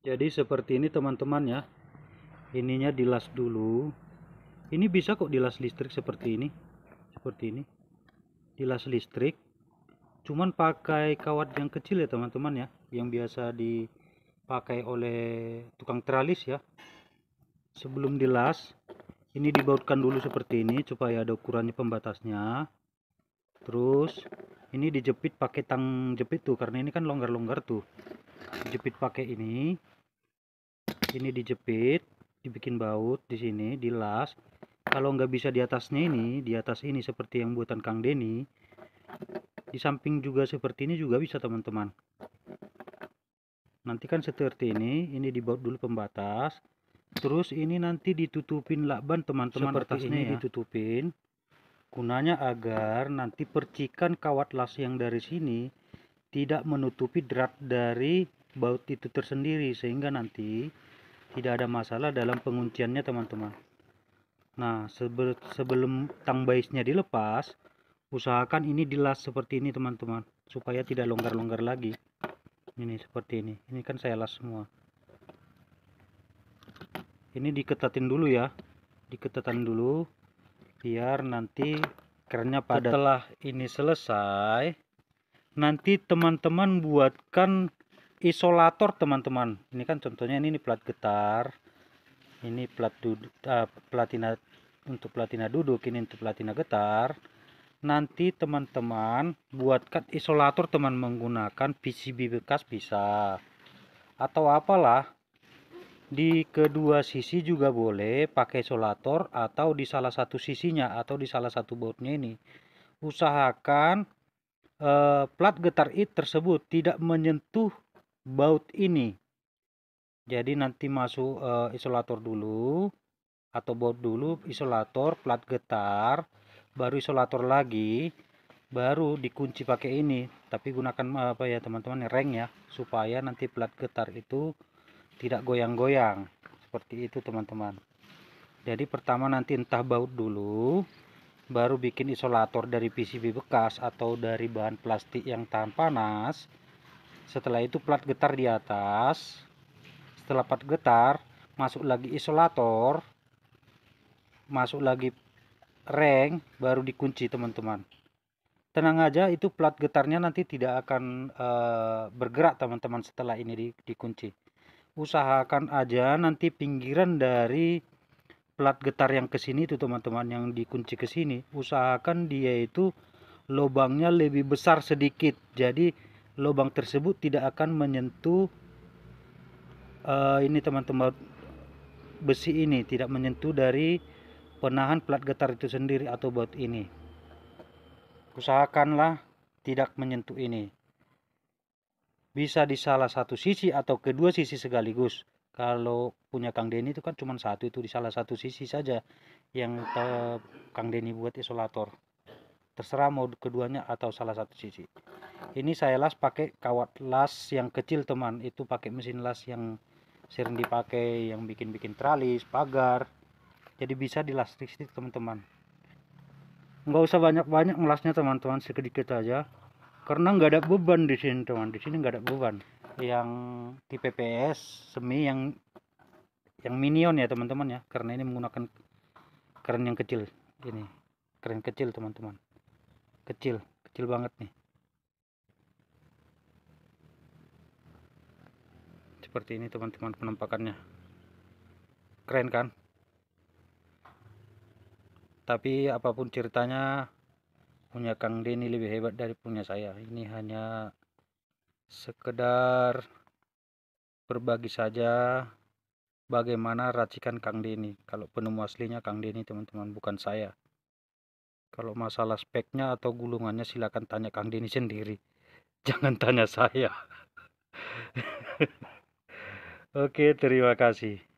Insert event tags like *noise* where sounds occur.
jadi seperti ini teman-teman ya ininya dilas dulu ini bisa kok dilas listrik seperti ini seperti ini dilas listrik cuman pakai kawat yang kecil ya teman-teman ya yang biasa dipakai oleh tukang tralis ya sebelum dilas ini dibautkan dulu seperti ini supaya ada ukurannya pembatasnya terus ini dijepit pakai tang jepit tuh karena ini kan longgar-longgar tuh jepit pakai ini ini dijepit dibikin baut di sini dilas kalau nggak bisa di atasnya ini di atas ini seperti yang buatan Kang Denny di samping juga seperti ini juga bisa teman-teman nanti kan seperti ini ini dibaut dulu pembatas terus ini nanti ditutupin lakban teman-teman atasnya ini ya. ditutupin gunanya agar nanti percikan kawat las yang dari sini tidak menutupi drat dari baut itu tersendiri sehingga nanti tidak ada masalah dalam pengunciannya teman-teman nah sebelum tang baisnya dilepas usahakan ini dilas seperti ini teman-teman supaya tidak longgar-longgar lagi ini seperti ini ini kan saya las semua ini diketatin dulu ya diketatin dulu biar nanti kerennya pada setelah ini selesai nanti teman-teman buatkan isolator teman-teman ini kan contohnya ini, ini plat getar ini plat duduk uh, platina untuk platina duduk ini untuk platina getar nanti teman-teman buatkan isolator teman menggunakan PCB bekas bisa atau apalah di kedua sisi juga boleh pakai isolator atau di salah satu sisinya atau di salah satu bautnya ini usahakan eh, plat getar it tersebut tidak menyentuh baut ini jadi nanti masuk e, isolator dulu atau baut dulu isolator plat getar baru isolator lagi baru dikunci pakai ini tapi gunakan eh, apa ya teman-teman reng ya supaya nanti plat getar itu tidak goyang-goyang seperti itu teman-teman jadi pertama nanti entah baut dulu baru bikin isolator dari PCB bekas atau dari bahan plastik yang tahan panas setelah itu plat getar di atas. Setelah plat getar, masuk lagi isolator. Masuk lagi ring, baru dikunci teman-teman. Tenang aja, itu plat getarnya nanti tidak akan e, bergerak teman-teman setelah ini di, dikunci. Usahakan aja nanti pinggiran dari plat getar yang kesini itu teman-teman yang dikunci kesini usahakan dia itu lubangnya lebih besar sedikit. Jadi lubang tersebut tidak akan menyentuh uh, ini teman-teman besi ini tidak menyentuh dari penahan plat getar itu sendiri atau baut ini usahakanlah tidak menyentuh ini bisa di salah satu sisi atau kedua sisi sekaligus kalau punya Kang Denny itu kan cuma satu itu di salah satu sisi saja yang eh, Kang Denny buat isolator terserah mau keduanya atau salah satu sisi ini saya las pakai kawat las yang kecil teman itu pakai mesin las yang sering dipakai yang bikin-bikin tralis pagar jadi bisa dilas listrik teman-teman nggak usah banyak-banyak ngelasnya teman-teman sedikit aja karena nggak ada beban di sini teman di sini nggak ada beban yang di PPS semi yang yang minion ya teman-teman ya karena ini menggunakan keren yang kecil ini keren kecil teman-teman kecil kecil banget nih seperti ini teman-teman penampakannya keren kan tapi apapun ceritanya punya Kang Denny lebih hebat dari punya saya ini hanya sekedar berbagi saja bagaimana racikan Kang Denny kalau penemu aslinya Kang Denny teman-teman bukan saya kalau masalah speknya atau gulungannya silahkan tanya Kang Deni sendiri *laughs* jangan tanya saya *laughs* oke terima kasih